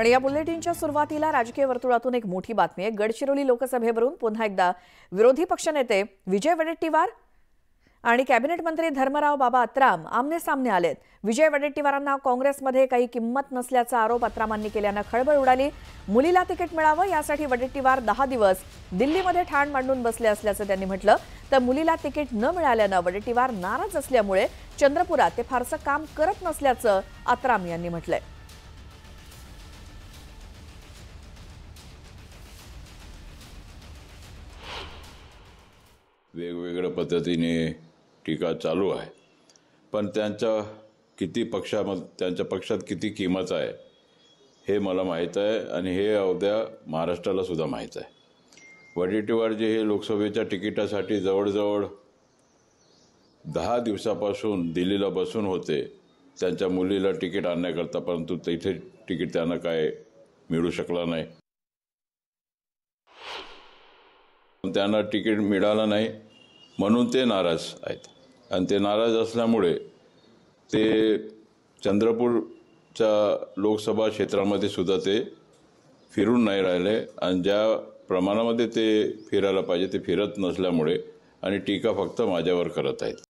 आणि या बुलेटिनच्या सुरुवातीला राजकीय वर्तुळातून एक मोठी बातमी आहे गडचिरोली लोकसभेवरून पुन्हा एकदा विरोधी पक्षनेते विजय वडेट्टीवार आणि कॅबिनेट मंत्री धर्मराव बाबा अत्राम आमने सामने आलेत विजय वडेट्टीवारांना काँग्रेसमध्ये काही किंमत नसल्याचा आरोप अत्रामांनी केल्यानं खळबळ उडाली मुलीला तिकीट मिळावं यासाठी वडेट्टीवार दहा दिवस दिल्लीमध्ये ठाण मांडून बसले असल्याचं त्यांनी म्हटलं तर मुलीला तिकीट न मिळाल्यानं वडेट्टीवार नाराज असल्यामुळे चंद्रपुरात ते फारसं काम करत नसल्याचं अत्राम यांनी म्हटलंय वेगवेगळ्या पद्धतीने टीका चालू आहे पण त्यांच्या किती पक्षाम त्यांच्या पक्षात किती किंमत आहे हे मला माहीत आहे आणि हे अवद्या महाराष्ट्रालासुद्धा माहीत आहे वडेटीवार जे हे लोकसभेच्या तिकिटासाठी जवळजवळ दहा दिवसापासून दिल्लीला बसून होते त्यांच्या मुलीला तिकीट आणण्याकरता परंतु तिथे तिकीट त्यांना काय मिळू शकला नाही त्यांना तिकीट मिळालं नाही म्हणून ते नाराज आहेत आणि ते नाराज असल्यामुळे ते चंद्रपूरच्या लोकसभा क्षेत्रामध्ये सुद्धा ते फिरून नाही राहिले आणि ज्या प्रमाणामध्ये ते फिरायला पाहिजे ते फिरत नसल्यामुळे आणि टीका फक्त माझ्यावर करत आहेत